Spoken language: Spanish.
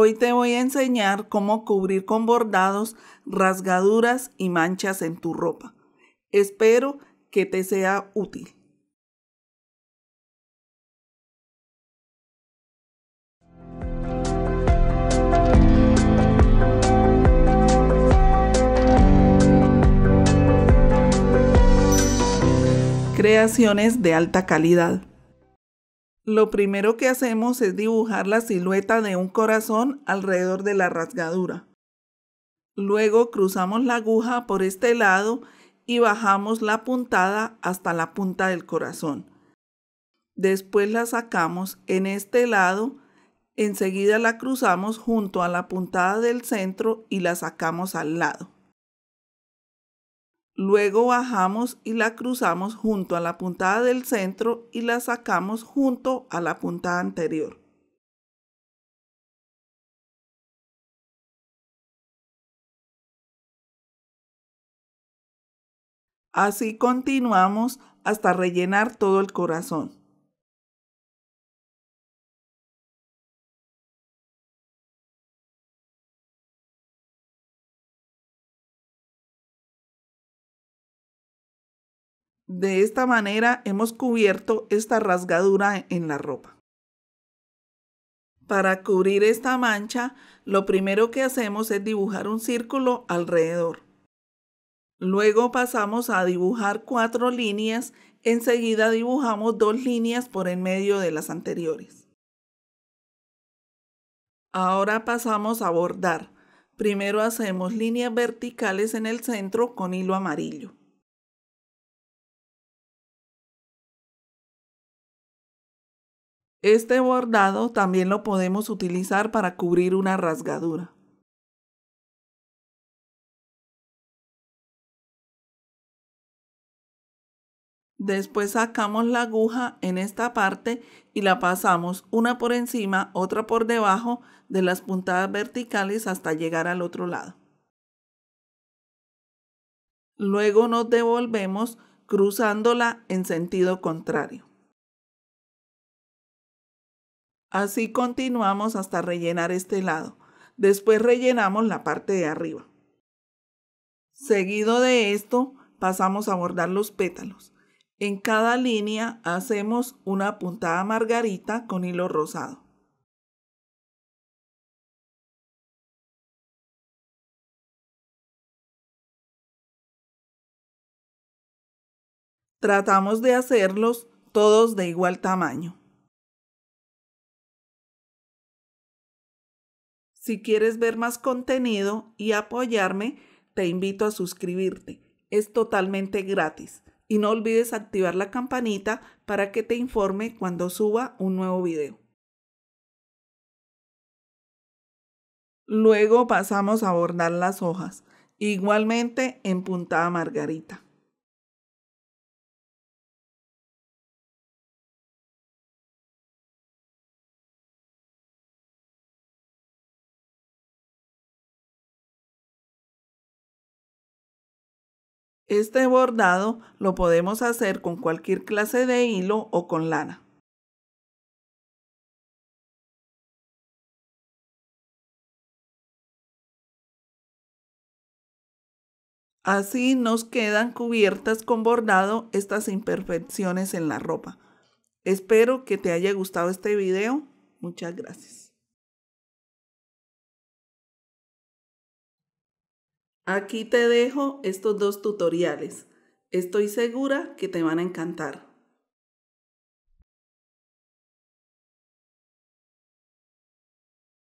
Hoy te voy a enseñar cómo cubrir con bordados rasgaduras y manchas en tu ropa. Espero que te sea útil. Creaciones de alta calidad. Lo primero que hacemos es dibujar la silueta de un corazón alrededor de la rasgadura. Luego cruzamos la aguja por este lado y bajamos la puntada hasta la punta del corazón. Después la sacamos en este lado, enseguida la cruzamos junto a la puntada del centro y la sacamos al lado. Luego bajamos y la cruzamos junto a la puntada del centro y la sacamos junto a la puntada anterior. Así continuamos hasta rellenar todo el corazón. De esta manera hemos cubierto esta rasgadura en la ropa. Para cubrir esta mancha, lo primero que hacemos es dibujar un círculo alrededor. Luego pasamos a dibujar cuatro líneas, enseguida dibujamos dos líneas por en medio de las anteriores. Ahora pasamos a bordar. Primero hacemos líneas verticales en el centro con hilo amarillo. Este bordado también lo podemos utilizar para cubrir una rasgadura. Después sacamos la aguja en esta parte y la pasamos una por encima, otra por debajo de las puntadas verticales hasta llegar al otro lado. Luego nos devolvemos cruzándola en sentido contrario. Así continuamos hasta rellenar este lado. Después rellenamos la parte de arriba. Seguido de esto, pasamos a bordar los pétalos. En cada línea hacemos una puntada margarita con hilo rosado. Tratamos de hacerlos todos de igual tamaño. Si quieres ver más contenido y apoyarme, te invito a suscribirte. Es totalmente gratis. Y no olvides activar la campanita para que te informe cuando suba un nuevo video. Luego pasamos a bordar las hojas, igualmente en puntada margarita. Este bordado lo podemos hacer con cualquier clase de hilo o con lana. Así nos quedan cubiertas con bordado estas imperfecciones en la ropa. Espero que te haya gustado este video. Muchas gracias. Aquí te dejo estos dos tutoriales. Estoy segura que te van a encantar.